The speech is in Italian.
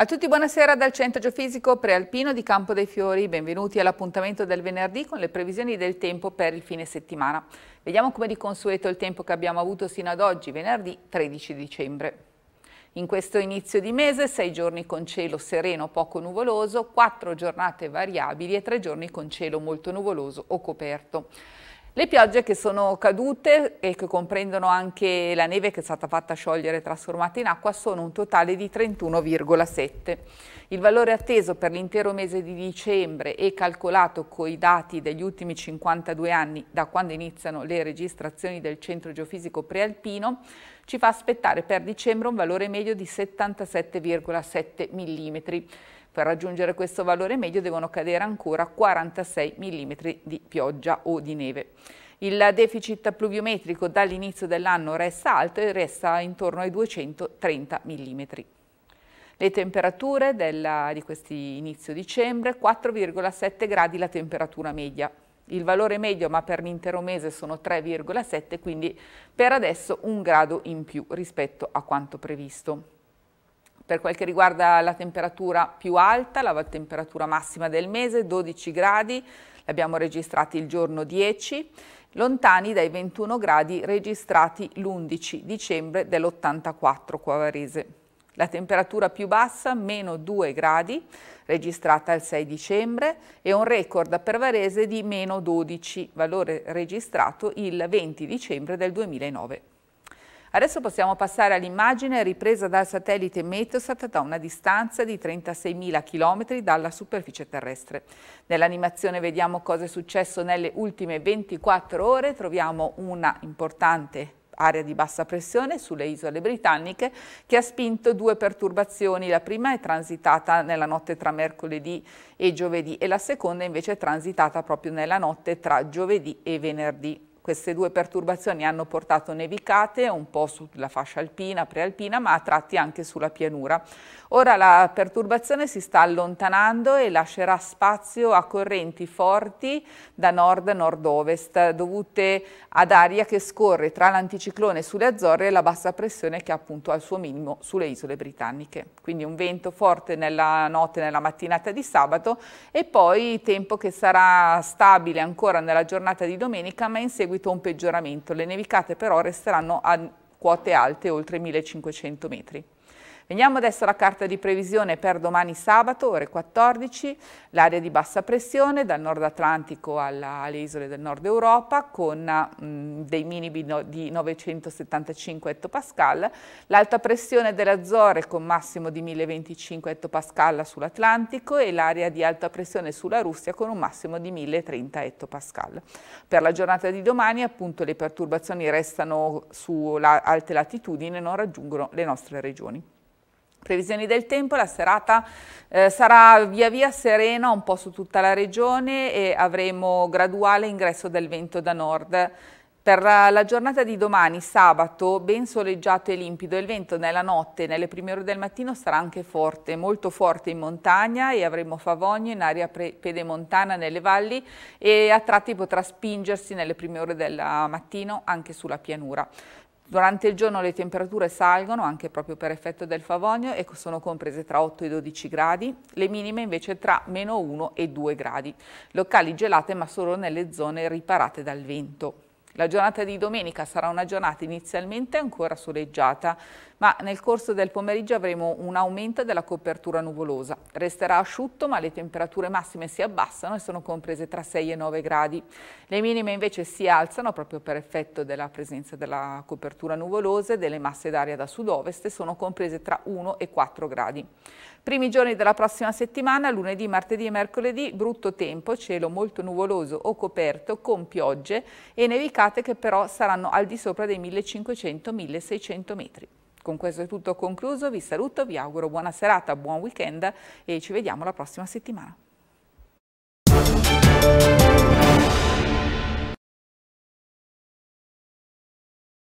A tutti buonasera dal Centro Geofisico Prealpino di Campo dei Fiori, benvenuti all'appuntamento del venerdì con le previsioni del tempo per il fine settimana. Vediamo come di consueto il tempo che abbiamo avuto sino ad oggi, venerdì 13 dicembre. In questo inizio di mese sei giorni con cielo sereno poco nuvoloso, quattro giornate variabili e tre giorni con cielo molto nuvoloso o coperto. Le piogge che sono cadute e che comprendono anche la neve che è stata fatta sciogliere e trasformata in acqua sono un totale di 31,7. Il valore atteso per l'intero mese di dicembre e calcolato coi dati degli ultimi 52 anni da quando iniziano le registrazioni del Centro Geofisico Prealpino ci fa aspettare per dicembre un valore medio di 77,7 mm per raggiungere questo valore medio devono cadere ancora 46 mm di pioggia o di neve. Il deficit pluviometrico dall'inizio dell'anno resta alto e resta intorno ai 230 mm. Le temperature della, di questi inizio dicembre, 4,7 gradi la temperatura media. Il valore medio, ma per l'intero mese, sono 3,7, quindi per adesso un grado in più rispetto a quanto previsto. Per quel che riguarda la temperatura più alta, la temperatura massima del mese, 12 gradi, l'abbiamo registrati il giorno 10, lontani dai 21 gradi registrati l'11 dicembre dell'84 qua Varese. La temperatura più bassa, meno 2 gradi, registrata il 6 dicembre, e un record per Varese di meno 12, valore registrato il 20 dicembre del 2009. Adesso possiamo passare all'immagine ripresa dal satellite Meteosat da una distanza di 36.000 km dalla superficie terrestre. Nell'animazione vediamo cosa è successo nelle ultime 24 ore, troviamo una importante area di bassa pressione sulle isole britanniche che ha spinto due perturbazioni. La prima è transitata nella notte tra mercoledì e giovedì e la seconda invece è transitata proprio nella notte tra giovedì e venerdì. Queste due perturbazioni hanno portato nevicate un po' sulla fascia alpina, prealpina, ma a tratti anche sulla pianura. Ora la perturbazione si sta allontanando e lascerà spazio a correnti forti da nord-nord-ovest, dovute ad aria che scorre tra l'anticiclone sulle Azzorre e la bassa pressione che appunto ha il suo minimo sulle isole britanniche. Quindi un vento forte nella notte, nella mattinata di sabato e poi tempo che sarà stabile ancora nella giornata di domenica, ma in seguito seguito un peggioramento. Le nevicate però resteranno a quote alte oltre 1500 metri. Veniamo adesso alla carta di previsione per domani sabato, ore 14, l'area di bassa pressione dal nord Atlantico alla, alle isole del nord Europa con mh, mm, dei minimi no, di 975 ettopascal, l'alta pressione delle Azzorre con massimo di 1025 ettopascal sull'Atlantico e l'area di alta pressione sulla Russia con un massimo di 1030 ettopascal. Per la giornata di domani appunto le perturbazioni restano su la, alte latitudini e non raggiungono le nostre regioni. Previsioni del tempo, la serata eh, sarà via via serena un po' su tutta la regione e avremo graduale ingresso del vento da nord. Per la giornata di domani, sabato, ben soleggiato e limpido, il vento nella notte e nelle prime ore del mattino sarà anche forte, molto forte in montagna e avremo favogno in area pedemontana nelle valli e a tratti potrà spingersi nelle prime ore del mattino anche sulla pianura. Durante il giorno le temperature salgono anche proprio per effetto del favogno e sono comprese tra 8 e 12 gradi, le minime invece tra meno 1 e 2 gradi. Locali gelate ma solo nelle zone riparate dal vento. La giornata di domenica sarà una giornata inizialmente ancora soleggiata, ma nel corso del pomeriggio avremo un aumento della copertura nuvolosa. Resterà asciutto, ma le temperature massime si abbassano e sono comprese tra 6 e 9 gradi. Le minime invece si alzano proprio per effetto della presenza della copertura nuvolosa e delle masse d'aria da sud-ovest e sono comprese tra 1 e 4 gradi. Primi giorni della prossima settimana, lunedì, martedì e mercoledì, brutto tempo, cielo molto nuvoloso o coperto con piogge e nevicate che però saranno al di sopra dei 1500-1600 metri. Con questo è tutto concluso, vi saluto, vi auguro buona serata, buon weekend e ci vediamo la prossima settimana.